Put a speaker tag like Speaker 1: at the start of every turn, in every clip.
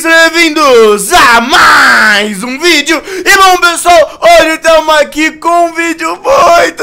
Speaker 1: bem-vindos a mais um vídeo. E bom, pessoal, hoje estamos aqui com um vídeo bom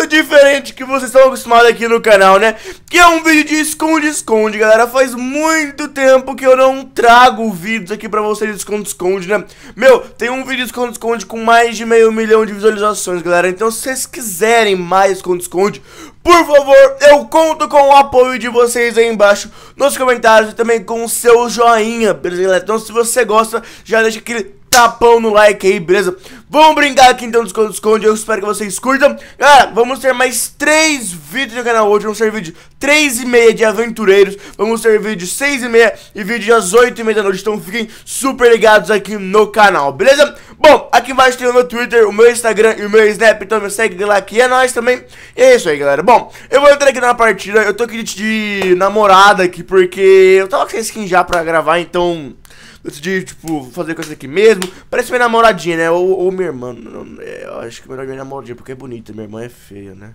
Speaker 1: diferente que vocês estão acostumados aqui no canal, né? Que é um vídeo de esconde-esconde, galera. Faz muito tempo que eu não trago vídeos aqui pra vocês de esconde-esconde, né? Meu, tem um vídeo de esconde-esconde com mais de meio milhão de visualizações, galera. Então, se vocês quiserem mais esconde-esconde, por favor, eu conto com o apoio de vocês aí embaixo nos comentários e também com o seu joinha, beleza, galera? Então, se você gosta, já deixa aquele tapão no like aí, beleza? Vamos brincar aqui então dos Esconde Esconde, eu espero que vocês curtam Galera, vamos ter mais 3 vídeos no canal hoje, vamos ter vídeo 3 e meia de aventureiros Vamos ter vídeo 6 e meia e vídeo às 8 e meia da noite, então fiquem super ligados aqui no canal, beleza? Bom, aqui embaixo tem o meu Twitter, o meu Instagram e o meu Snap, então me segue lá que é nóis também E é isso aí galera, bom, eu vou entrar aqui na partida, eu tô aqui de namorada aqui porque eu tava com essa skin já pra gravar, então decidi, tipo, fazer com essa aqui mesmo. Parece minha namoradinha, né? Ou, ou minha irmã. É, eu acho que é melhor minha namoradinha, porque é bonita. Minha irmã é feia, né?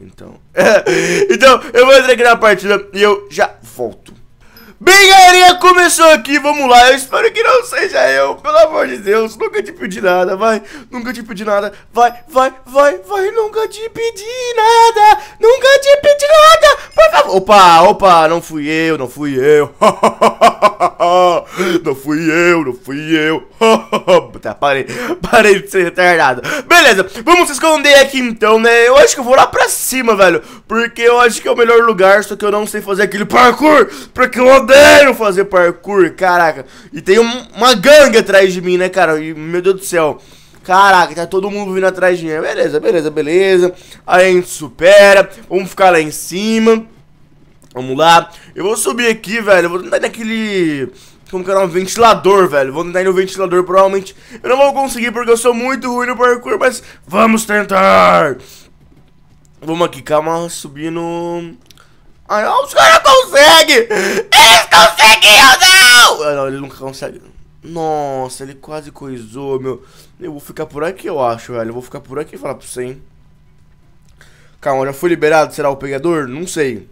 Speaker 1: Então. então, eu vou entrar aqui na partida e eu já volto. Bem, galerinha, começou aqui, vamos lá. Eu espero que não seja eu, pelo amor de Deus. Nunca te pedi nada, vai. Nunca te pedi nada. Vai, vai, vai, vai. Nunca te pedi nada. Nunca te pedi nada. Por favor. Opa, opa, não fui eu, não fui eu. não fui eu, não fui eu. tá, parei, parei de ser retardado. Beleza, vamos se esconder aqui então, né? Eu acho que eu vou lá pra cima, velho. Porque eu acho que é o melhor lugar, só que eu não sei fazer aquele parkour. Porque eu odeio vendo fazer parkour, caraca. E tem um, uma gangue atrás de mim, né, cara? E, meu Deus do céu. Caraca, tá todo mundo vindo atrás de mim. Beleza, beleza, beleza. Aí a gente supera. Vamos ficar lá em cima. Vamos lá. Eu vou subir aqui, velho. Eu vou tentar naquele. Como que era? Um ventilador, velho. Vou tentar ir no ventilador, provavelmente. Eu não vou conseguir porque eu sou muito ruim no parkour, mas vamos tentar. Vamos aqui, calma. Subindo. Ai, ó, os caras conseguem! conseguiu, não! Ah, não, ele nunca consegue. Nossa, ele quase coisou, meu. Eu vou ficar por aqui, eu acho, velho. Eu vou ficar por aqui e falar pra você, hein. Calma, já fui liberado? Será o pegador? Não sei.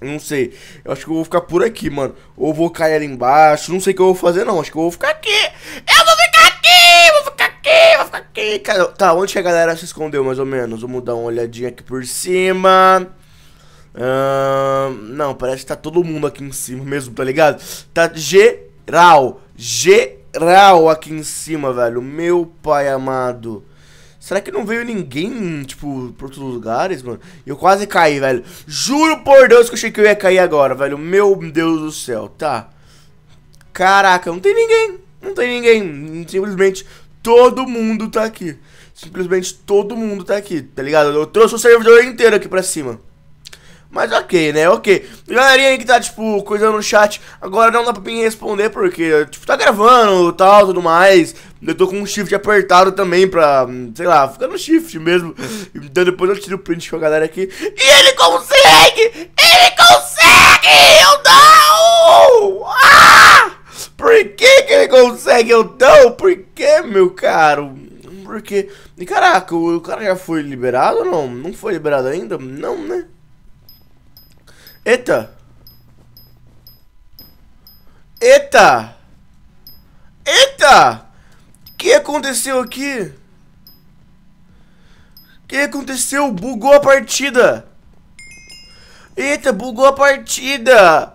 Speaker 1: Não sei. Eu acho que eu vou ficar por aqui, mano. Ou vou cair ali embaixo. Não sei o que eu vou fazer, não. Acho que eu vou ficar aqui. Eu vou ficar aqui! Vou ficar aqui! Vou ficar aqui! Cara, tá, onde que a galera se escondeu, mais ou menos? Vamos dar uma olhadinha aqui por cima não, parece que tá todo mundo aqui em cima mesmo, tá ligado? Tá geral, geral aqui em cima, velho. Meu pai amado. Será que não veio ninguém, tipo, por outros lugares, mano? Eu quase caí, velho. Juro por Deus que eu achei que eu ia cair agora, velho. Meu Deus do céu, tá. Caraca, não tem ninguém. Não tem ninguém. Simplesmente todo mundo tá aqui. Simplesmente todo mundo tá aqui, tá ligado? Eu trouxe o servidor inteiro aqui pra cima. Mas ok, né? Ok. Galerinha aí que tá, tipo, coisando no chat, agora não dá pra mim responder porque, tipo, tá gravando e tal, tudo mais. Eu tô com um shift apertado também pra, sei lá, ficar no shift mesmo. Então depois eu tiro o print com a galera aqui. E ele consegue! Ele consegue! Eu não! Ah! Por que que ele consegue? Eu não? Por que, meu caro? Porque... E caraca, o cara já foi liberado ou não? Não foi liberado ainda? Não, né? Eita! Eita! Eita! O que aconteceu aqui? O que aconteceu? Bugou a partida! Eita, bugou a partida!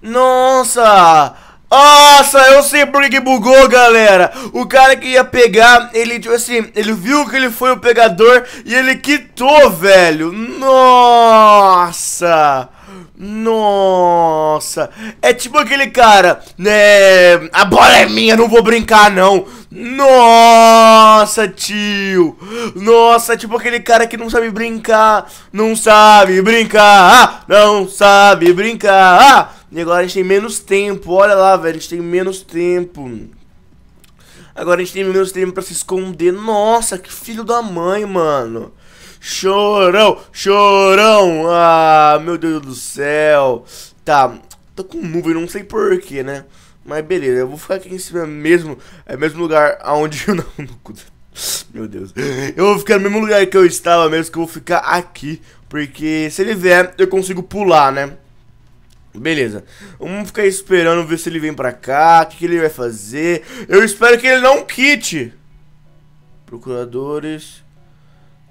Speaker 1: Nossa! Nossa, eu sei por que bugou, galera. O cara que ia pegar, ele, tipo assim, ele viu que ele foi o pegador e ele quitou, velho. Nossa! Nossa, é tipo aquele cara, né? A bola é minha, não vou brincar não. Nossa, tio. Nossa, é tipo aquele cara que não sabe brincar, não sabe brincar, não sabe brincar. E agora a gente tem menos tempo. Olha lá, velho, a gente tem menos tempo. Agora a gente tem menos tempo pra se esconder. Nossa, que filho da mãe, mano. Chorão, chorão. Ah, meu Deus do céu. Tá, tô com nuvem, não sei porquê, né? Mas beleza, eu vou ficar aqui em cima mesmo. É mesmo lugar aonde eu não. Meu Deus. Eu vou ficar no mesmo lugar que eu estava mesmo, que eu vou ficar aqui. Porque se ele vier, eu consigo pular, né? Beleza. Vamos ficar esperando ver se ele vem pra cá, o que, que, ele vai fazer. Eu espero que ele não quite. Procuradores.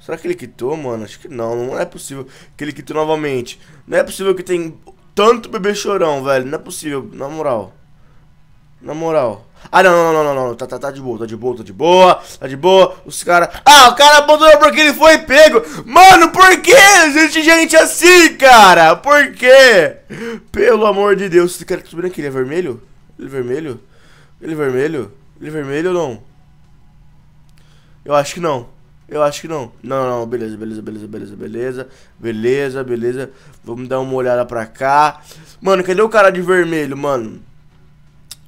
Speaker 1: Será que ele quitou, mano? Acho que não, não é possível que ele quitou novamente. Não é possível que tem tanto bebê chorão, velho. Não é possível, na moral. Na moral. Ah, não, não, não, não, não. Tá, tá, tá de boa, tá de boa, tá de boa, tá de boa. Os caras. Ah, o cara abandonou porque ele foi pego. Mano, por que existe gente assim, cara? Por quê? Pelo amor de Deus. Esse cara que subindo aqui, ele é vermelho? Ele é vermelho? Ele é vermelho? Ele é vermelho ou não? Eu acho que não. Eu acho que não. Não, não, beleza, beleza, beleza, beleza, beleza. Beleza, beleza. Vamos dar uma olhada pra cá. Mano, cadê o cara de vermelho, mano?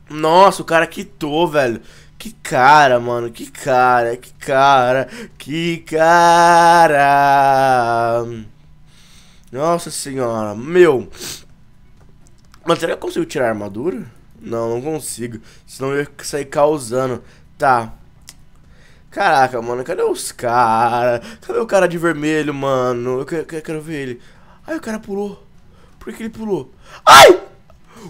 Speaker 1: Nossa, o cara quitou, velho. Que cara, mano, que cara, que cara, que cara. Nossa senhora, meu. Mas será que eu consigo tirar a armadura? Não, não consigo. Senão eu ia sair causando. Tá. Caraca, mano, cadê os caras? Cadê o cara de vermelho, mano? Eu quero, quero, ver ele. Ai, o cara pulou. Por que ele pulou? Ai!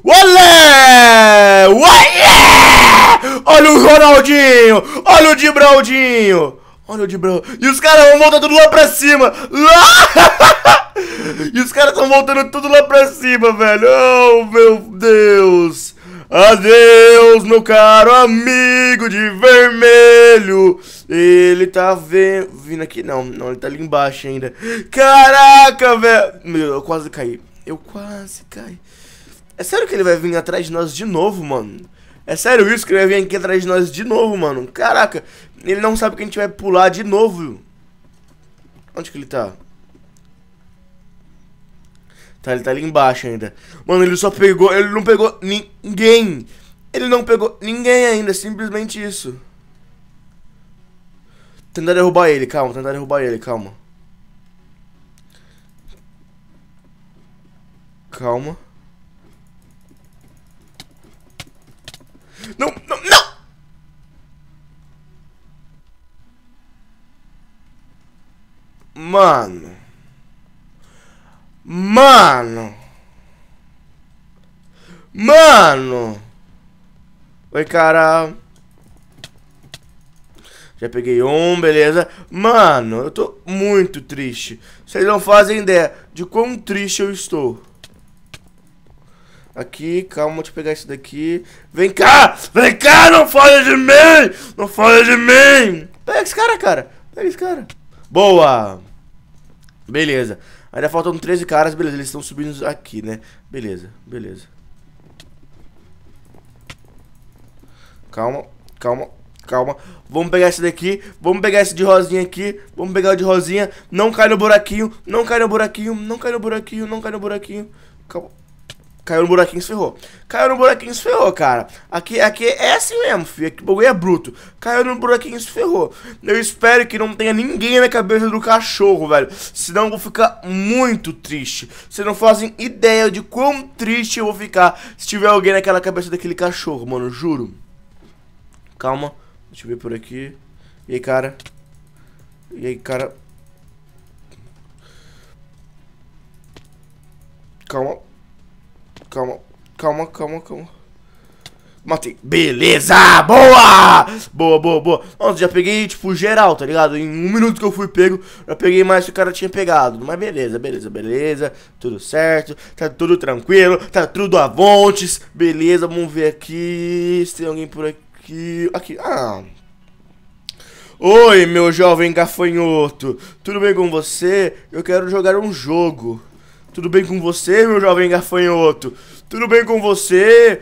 Speaker 1: Olé! Olé! Olha o Ronaldinho! Olha o Dibraldinho! Olha o Dibrão. E os caras vão voltar tudo lá pra cima! Lá! E os caras estão voltando tudo lá pra cima, velho! Oh, meu Deus! Adeus, meu caro amigo de vermelho! Ele tá Vindo aqui. Não, não, ele tá ali embaixo ainda. Caraca, velho. Meu, eu quase caí. Eu quase caí. É sério que ele vai vir atrás de nós de novo, mano? É sério isso que ele vai vir aqui atrás de nós de novo, mano? Caraca, ele não sabe que a gente vai pular de novo. Onde que ele tá? Tá, ele tá ali embaixo ainda. Mano, ele só pegou... Ele não pegou ninguém. Ele não pegou ninguém ainda, é simplesmente isso. Tentar derrubar ele, calma, tentar derrubar ele, calma. Calma. Não, não, não! Mano. Mano. Mano. Oi, cara. Já peguei um, beleza? Mano, eu tô muito triste. Vocês não fazem ideia de quão triste eu estou. Aqui, calma, deixa eu pegar isso daqui. Vem cá! Vem cá, não fale de mim! Não fale de mim! Pega esse cara, cara. Pega esse cara. Boa! Beleza. Ainda faltam 13 caras, beleza. Eles estão subindo aqui, né? Beleza, beleza. Calma, calma. Calma. Vamos pegar esse daqui. Vamos pegar esse de rosinha aqui. Vamos pegar o de rosinha. Não cai no buraquinho. Não cai no buraquinho. Não cai no buraquinho. Não cai no buraquinho. Calma. Caiu no buraquinho, se ferrou. Caiu no buraquinho, se ferrou, cara. Aqui, aqui é assim mesmo, filho. Aqui o bagulho é bruto. Caiu no buraquinho, se ferrou. Eu espero que não tenha ninguém na cabeça do cachorro, velho. Senão eu vou ficar muito triste. Vocês não fazem assim, ideia de quão triste eu vou ficar se tiver alguém naquela cabeça daquele cachorro, mano. Juro. Calma. Deixa eu ver por aqui. E aí, cara? E aí, cara? Calma. Calma, calma, calma, calma. Matei. Beleza! Boa! Boa, boa, boa. Nossa, já peguei, tipo, geral, tá ligado? Em um minuto que eu fui pego, já peguei mais que o cara tinha pegado. Mas beleza, beleza, beleza. Tudo certo. Tá tudo tranquilo. Tá tudo avontes. Beleza, vamos ver aqui se tem alguém por aqui que... Aqui, ah... Oi, meu jovem gafanhoto, tudo bem com você? Eu quero jogar um jogo. Tudo bem com você, meu jovem gafanhoto? Tudo bem com você?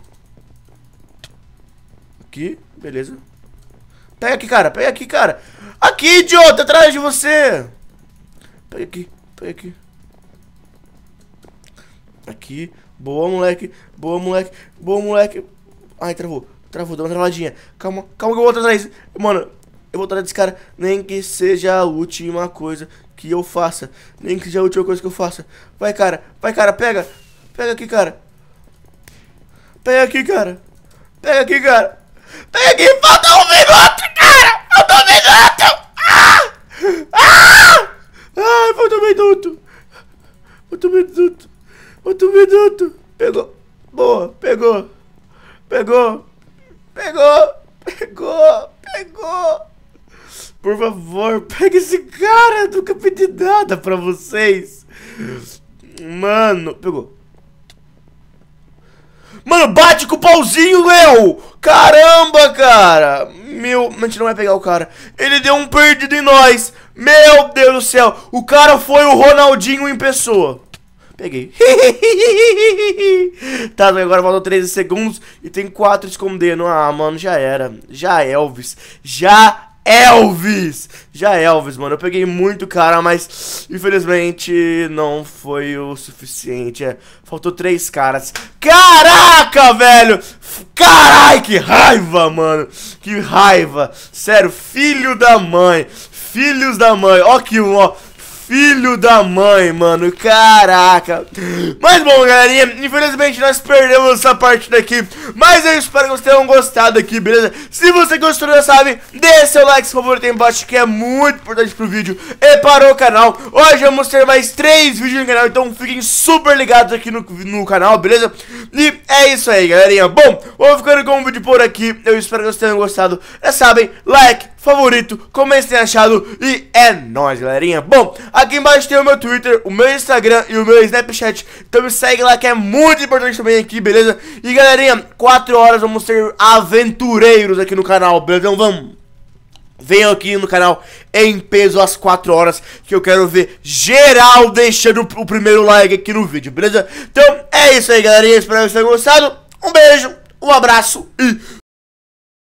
Speaker 1: Aqui, beleza. Pega aqui, cara, pega aqui, cara. Aqui, idiota, atrás de você. Pega aqui, pega aqui. Aqui. Boa, moleque. Boa, moleque. Boa, moleque. Ai, travou. Travou, dá uma travadinha. Calma, calma que eu volto atrás. Mano, eu vou atrás desse cara. Nem que seja a última coisa que eu faça. Nem que seja a última coisa que eu faça. Vai, cara. Vai, cara. Pega. Pega aqui, cara. Pega aqui, cara. Pega aqui, cara. Peguei falta um minuto, cara! Falta um minuto! Ah! Ah! Ai, ah, falta um minuto! Falta um minuto! Falta um minuto! Pegou! Boa! Pegou! Pegou! Pegou! Pegou! Pegou! Por favor, pegue esse cara! Eu nunca pedi nada pra vocês! Mano, pegou! Mano, bate com o pauzinho, meu! Caramba, cara! Meu, a gente não vai pegar o cara. Ele deu um perdido em nós. Meu Deus do céu, o cara foi o Ronaldinho em pessoa. Peguei. tá, agora faltou 13 segundos e tem 4 escondendo. Ah, mano, já era. Já Elvis. Já Elvis! Já é Elvis, mano, eu peguei muito cara, mas infelizmente não foi o suficiente. É, faltou três caras. Caraca, velho! Carai, que raiva, mano! Que raiva! Sério, filho da mãe! Filhos da mãe! Ó que ó! filho da mãe, mano. Caraca. Mas bom, galerinha, infelizmente nós perdemos essa partida aqui. Mas eu espero que vocês tenham gostado aqui, beleza? Se você gostou já sabe, dê seu like, seu favor tem embaixo, que é muito importante pro vídeo e para o canal. Hoje vamos ter mais três vídeos no canal, então fiquem super ligados aqui no, no canal, beleza? E é isso aí, galerinha. Bom, vou ficando com o vídeo por aqui. Eu espero que vocês tenham gostado. Já sabem, like, favorito, comente se tem achado e é nóis, galerinha. Bom, aqui embaixo tem o meu Twitter, o meu Instagram e o meu Snapchat. Então me segue lá que é muito importante também aqui, beleza? E galerinha, 4 horas vamos ser aventureiros aqui no canal, beleza? Então vamos! Venham aqui no canal em peso às 4 horas que eu quero ver geral deixando o primeiro like aqui no vídeo, beleza? Então é isso aí, galerinha. Espero que vocês tenham gostado. Um beijo, um abraço e